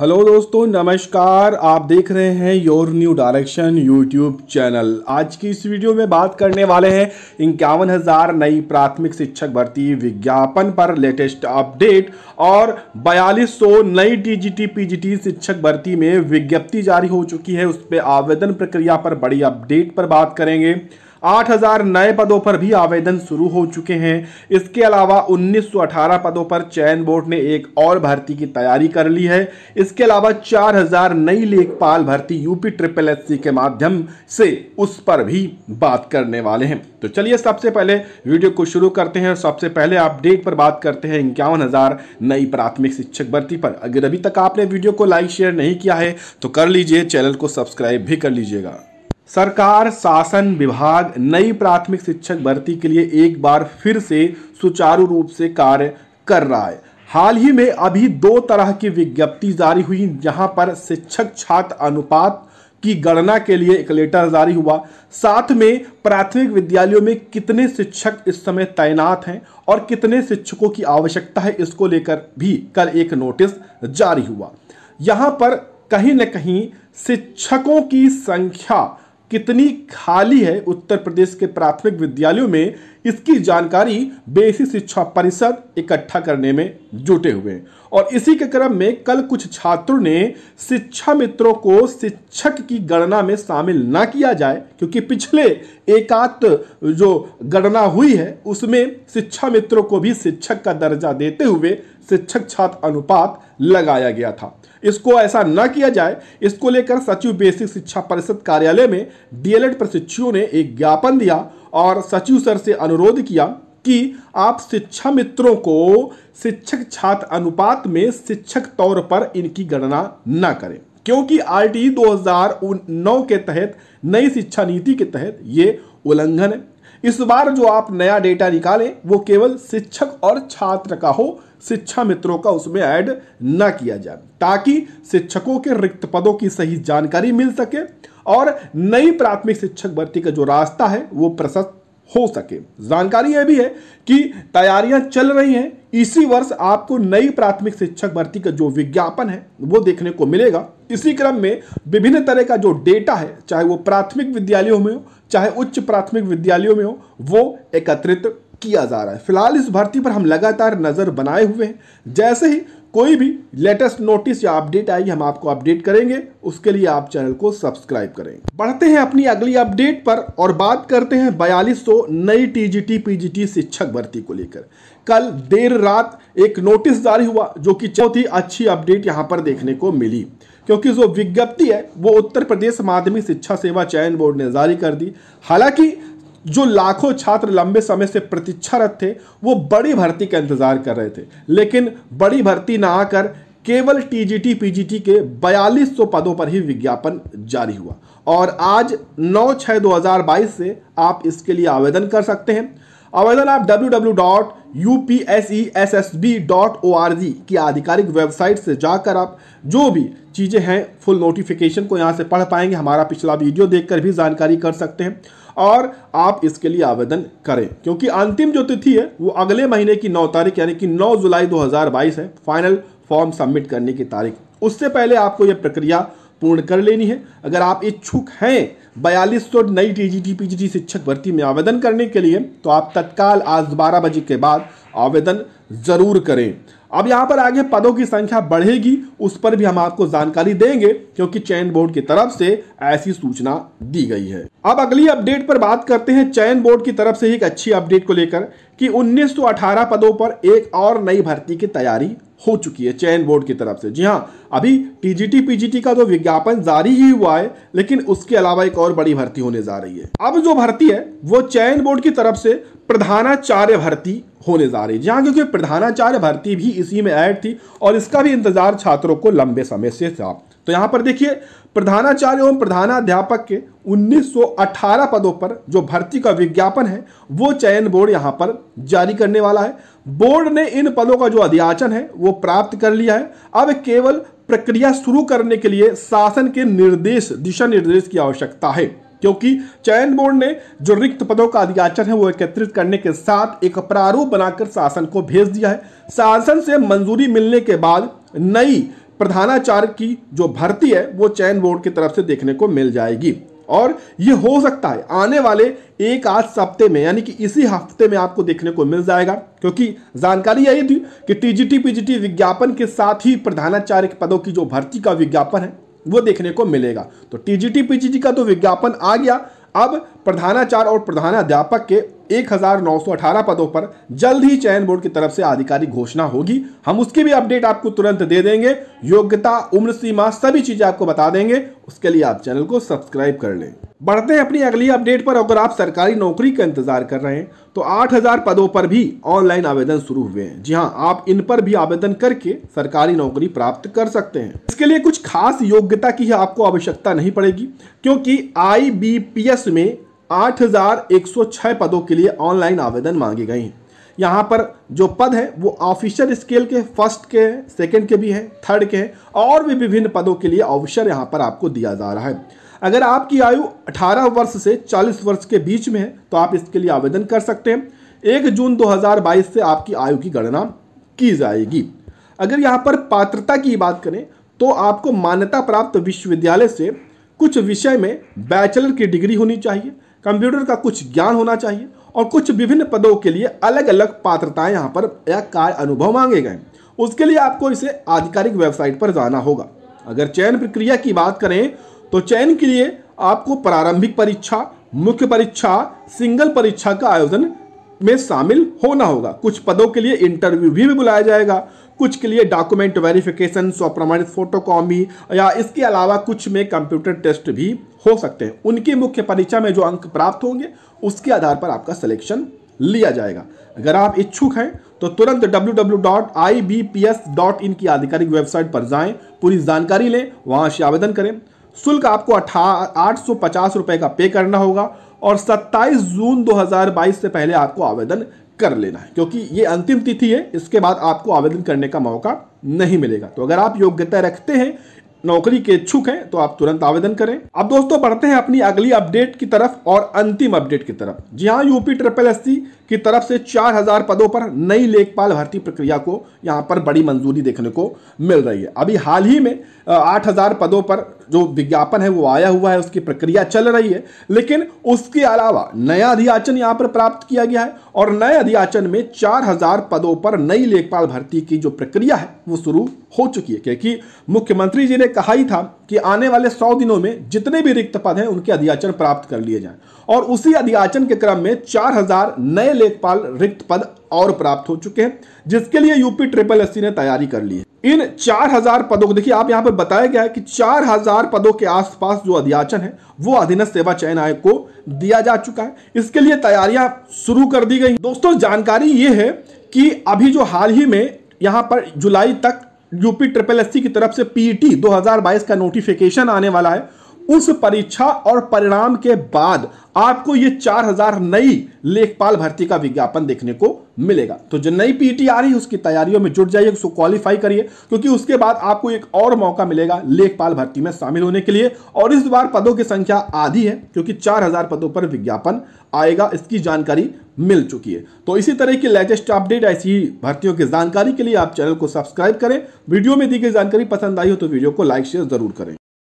hello दोस्तों नमस्कार आप देख रहे हैं your new direction YouTube channel आज की इस वीडियो में बात करने वाले हैं इक्यावन हज़ार नई प्राथमिक शिक्षक भर्ती विज्ञापन पर लेटेस्ट अपडेट और बयालीस सौ नई डीजीटी पीजीटी शिक्षक भर्ती में विज्ञप्ति जारी हो चुकी है उस पर आवेदन प्रक्रिया पर बड़ी अपडेट पर बात करेंगे 8000 नए पदों पर भी आवेदन शुरू हो चुके हैं इसके अलावा 1918 पदों पर चयन बोर्ड ने एक और भर्ती की तैयारी कर ली है इसके अलावा 4000 नई लेखपाल भर्ती यूपी ट्रिपल एस के माध्यम से उस पर भी बात करने वाले हैं तो चलिए सबसे पहले वीडियो को शुरू करते हैं और सबसे पहले अपडेट पर बात करते हैं इक्यावन हजार नई प्राथमिक शिक्षक भर्ती पर अगर अभी तक आपने वीडियो को लाइक शेयर नहीं किया है तो कर लीजिए चैनल को सब्सक्राइब भी कर लीजिएगा सरकार शासन विभाग नई प्राथमिक शिक्षक भर्ती के लिए एक बार फिर से सुचारू रूप से कार्य कर रहा है हाल ही में अभी दो तरह की विज्ञप्ति जारी हुई जहां पर शिक्षक छात्र अनुपात की गणना के लिए एक लेटर जारी हुआ साथ में प्राथमिक विद्यालयों में कितने शिक्षक इस समय तैनात हैं और कितने शिक्षकों की आवश्यकता है इसको लेकर भी कल एक नोटिस जारी हुआ यहाँ पर कहीं न कहीं शिक्षकों की संख्या कितनी खाली है उत्तर प्रदेश के प्राथमिक विद्यालयों में इसकी जानकारी बेसिक शिक्षा परिषद इकट्ठा करने में जुटे हुए हैं और इसी के क्रम में कल कुछ छात्रों ने शिक्षा मित्रों को शिक्षक की गणना में शामिल ना किया जाए क्योंकि पिछले एकात जो गणना हुई है उसमें शिक्षा मित्रों को भी शिक्षक का दर्जा देते हुए शिक्षक छात्र अनुपात लगाया गया था इसको ऐसा न किया जाए इसको लेकर सचिव बेसिक शिक्षा परिषद कार्यालय में डीएलएड प्रशिक्षुओं ने एक ज्ञापन दिया और सचिव सर से अनुरोध किया कि आप शिक्षा मित्रों को शिक्षक छात्र अनुपात में शिक्षक तौर पर इनकी गणना न करें क्योंकि आर टी के तहत नई शिक्षा नीति के तहत ये उल्लंघन है इस बार जो आप नया डेटा निकालें वो केवल शिक्षक और छात्र का हो शिक्षा मित्रों का उसमें ऐड ना किया जाए ताकि शिक्षकों के रिक्त पदों की सही जानकारी मिल सके और नई प्राथमिक शिक्षक भर्ती का जो रास्ता है वो प्रशस्त हो सके जानकारी यह भी है कि तैयारियां चल रही हैं इसी वर्ष आपको नई प्राथमिक शिक्षक भर्ती का जो विज्ञापन है वो देखने को मिलेगा इसी क्रम में विभिन्न तरह का जो डेटा है चाहे वो प्राथमिक विद्यालयों में हो चाहे उच्च प्राथमिक विद्यालयों में हो वो एकत्रित किया जा रहा है फिलहाल इस भर्ती पर हम लगातार नज़र बनाए हुए हैं जैसे ही कोई भी लेटेस्ट नोटिस या अपडेट आई हम आपको अपडेट करेंगे उसके लिए आप चैनल को सब्सक्राइब करें बढ़ते हैं अपनी अगली अपडेट पर और बात करते हैं बयालीस नई टीजीटी पीजीटी शिक्षक भर्ती को लेकर कल देर रात एक नोटिस जारी हुआ जो कि बहुत ही अच्छी अपडेट यहां पर देखने को मिली क्योंकि जो विज्ञप्ति है वो उत्तर प्रदेश माध्यमिक शिक्षा सेवा चयन बोर्ड ने जारी कर दी हालांकि जो लाखों छात्र लंबे समय से प्रतीक्षारत थे वो बड़ी भर्ती का इंतजार कर रहे थे लेकिन बड़ी भर्ती ना आकर केवल टीजीटी पीजीटी के 4200 पदों पर ही विज्ञापन जारी हुआ और आज 9 छः 2022 से आप इसके लिए आवेदन कर सकते हैं आवेदन आप www.upsessb.org की आधिकारिक वेबसाइट से जाकर आप जो भी चीज़ें हैं फुल नोटिफिकेशन को यहाँ से पढ़ पाएंगे हमारा पिछला वीडियो देखकर भी जानकारी कर सकते हैं और आप इसके लिए आवेदन करें क्योंकि अंतिम जो तिथि है वो अगले महीने की नौ तारीख यानी कि नौ जुलाई 2022 है फाइनल फॉर्म सबमिट करने की तारीख उससे पहले आपको यह प्रक्रिया पूर्ण कर लेनी है अगर आप इच्छुक हैं बयालीस सौ नई T G T P G T शिक्षक भर्ती में आवेदन करने के लिए तो आप तत्काल आज बारह बजे के बाद आवेदन ज़रूर करें अब यहाँ पर आगे पदों की संख्या बढ़ेगी उस पर भी हम आपको जानकारी देंगे क्योंकि चयन बोर्ड की तरफ से ऐसी सूचना दी गई है अब अगली अपडेट पर बात करते हैं चयन बोर्ड की तरफ से एक अच्छी अपडेट को लेकर कि 1918 पदों पर एक और नई भर्ती की तैयारी हो चुकी है चयन बोर्ड की तरफ से जी हाँ अभी टीजीटी पीजीटी का तो विज्ञापन जारी ही हुआ है लेकिन उसके अलावा एक और बड़ी भर्ती होने जा रही है अब जो भर्ती है वो चयन बोर्ड की तरफ से प्रधानाचार्य भर्ती होने जा रही है जहाँ क्योंकि प्रधानाचार्य भर्ती भी इसी में ऐड थी और इसका भी इंतजार छात्रों को लंबे समय से था तो यहां पर देखिए प्रधानाचार्य एवं प्रधानाध्यापक के 1918 पदों पर जो भर्ती का विज्ञापन है वो चयन बोर्ड यहां पर जारी करने वाला है बोर्ड ने इन पदों का जो अध्याचन है वो प्राप्त कर लिया है अब केवल प्रक्रिया शुरू करने के लिए शासन के निर्देश दिशा निर्देश की आवश्यकता है क्योंकि चयन बोर्ड ने जो रिक्त पदों का अधियाचन है वो एकत्रित करने के साथ एक प्रारूप बनाकर शासन को भेज दिया है शासन से मंजूरी मिलने के बाद नई प्रधानाचार्य की जो भर्ती है वो चयन बोर्ड की तरफ से देखने को मिल जाएगी और ये हो सकता है आने वाले एक आध सप्ते में यानी कि इसी हफ्ते में आपको देखने को मिल जाएगा क्योंकि जानकारी यही थी कि टीजीटी पीजीटी विज्ञापन के साथ ही प्रधानाचार्य पदों की जो भर्ती का विज्ञापन है वो देखने को मिलेगा तो टीजीटी पीजीटी का तो विज्ञापन आ गया अब प्रधानाचार्य और प्रधानाध्यापक के एक पदों पर जल्द ही चयन बोर्ड की तरफ से आधिकारिक घोषणा होगी हम उसकी भी अपडेट आपको तुरंत दे देंगे योग्यता उम्र सीमा सभी चीजें आपको बता देंगे उसके लिए आप चैनल को सब्सक्राइब कर लें बढ़ते हैं अपनी अगली अपडेट पर अगर आप सरकारी नौकरी का इंतजार कर रहे हैं तो 8000 पदों पर भी ऑनलाइन आवेदन शुरू हुए हैं जी हाँ आप इन पर भी आवेदन करके सरकारी नौकरी प्राप्त कर सकते हैं इसके लिए कुछ खास योग्यता की आपको आवश्यकता नहीं पड़ेगी क्योंकि आई में 8,106 पदों के लिए ऑनलाइन आवेदन मांगे गए हैं यहाँ पर जो पद हैं वो ऑफिशियल स्केल के फर्स्ट के सेकंड के भी हैं थर्ड के हैं और भी विभिन्न पदों के लिए ऑफिसर यहाँ पर आपको दिया जा रहा है अगर आपकी आयु 18 वर्ष से 40 वर्ष के बीच में है तो आप इसके लिए आवेदन कर सकते हैं एक जून 2022 से आपकी आयु की गणना की जाएगी अगर यहाँ पर पात्रता की बात करें तो आपको मान्यता प्राप्त विश्वविद्यालय से कुछ विषय में बैचलर की डिग्री होनी चाहिए कंप्यूटर का कुछ ज्ञान होना चाहिए और कुछ विभिन्न पदों के लिए अलग अलग पात्रताएं यहाँ पर या कार्य अनुभव मांगे गए उसके लिए आपको इसे आधिकारिक वेबसाइट पर जाना होगा अगर चयन प्रक्रिया की बात करें तो चयन के लिए आपको प्रारंभिक परीक्षा मुख्य परीक्षा सिंगल परीक्षा का आयोजन में शामिल होना होगा कुछ पदों के लिए इंटरव्यू भी, भी बुलाया जाएगा कुछ के लिए डॉक्यूमेंट वेरिफिकेशन स्वप्रमाणित फोटोकॉपी या इसके अलावा कुछ में कंप्यूटर टेस्ट भी हो सकते हैं उनकी मुख्य परीक्षा में जो अंक प्राप्त होंगे उसके आधार पर आपका सिलेक्शन लिया जाएगा अगर आप इच्छुक हैं तो तुरंत डब्ल्यू की आधिकारिक वेबसाइट पर जाएं पूरी जानकारी लें वहां से आवेदन करें शुल्क आपको अठा आठ सौ पचास रुपये का पे करना होगा और 27 जून 2022 से पहले आपको आवेदन कर लेना है क्योंकि ये अंतिम तिथि है इसके बाद आपको आवेदन करने का मौका नहीं मिलेगा तो अगर आप योग्यता रखते हैं नौकरी के इच्छुक हैं तो आप तुरंत आवेदन करें अब दोस्तों बढ़ते हैं अपनी अगली अपडेट की तरफ और अंतिम अपडेट की तरफ जी हाँ यूपी ट्रिपल एस की तरफ से 4000 पदों पर नई लेखपाल भर्ती प्रक्रिया को यहां पर बड़ी मंजूरी देखने को मिल रही है अभी हाल ही में 8000 पदों पर जो विज्ञापन है वो आया हुआ है उसकी प्रक्रिया चल रही है लेकिन उसके अलावा नया अधियाचन यहाँ पर प्राप्त किया गया है और नए अधियाचन में 4000 पदों पर नई लेखपाल भर्ती की जो प्रक्रिया है वो शुरू हो चुकी है क्योंकि मुख्यमंत्री जी ने कहा ही था कि आने वाले सौ दिनों में जितने भी रिक्त पद हैं उनके अधियाचन प्राप्त कर लिए जाएं और उसी अधियाचन के क्रम में हजार नए लेखपाल रिक्त पद और प्राप्त हो चुके हैं जिसके लिए यूपी ट्रिपल एस ने तैयारी कर ली है इन 4000 पदों को देखिए आप यहां पर बताया गया है कि 4000 पदों के आसपास जो अध्याचन है वो अधीनस्थ सेवा चयन आयोग को दिया जा चुका है इसके लिए तैयारियां शुरू कर दी गई दोस्तों जानकारी ये है कि अभी जो हाल ही में यहां पर जुलाई तक यूपी ट्रिपल एससी की तरफ से पीईटी 2022 का नोटिफिकेशन आने वाला है उस परीक्षा और परिणाम के बाद आपको ये 4000 नई लेखपाल भर्ती का विज्ञापन देखने को मिलेगा तो जो नई पीटी आ रही है उसकी तैयारियों में जुट जाइए उसको क्वालिफाई करिए क्योंकि उसके बाद आपको एक और मौका मिलेगा लेखपाल भर्ती में शामिल होने के लिए और इस बार पदों की संख्या आधी है क्योंकि 4000 पदों पर विज्ञापन आएगा इसकी जानकारी मिल चुकी है तो इसी तरह की लेटेस्ट अपडेट ऐसी भर्तियों की जानकारी के लिए आप चैनल को सब्सक्राइब करें वीडियो में दी गई जानकारी पसंद आई हो तो वीडियो को लाइक शेयर जरूर करें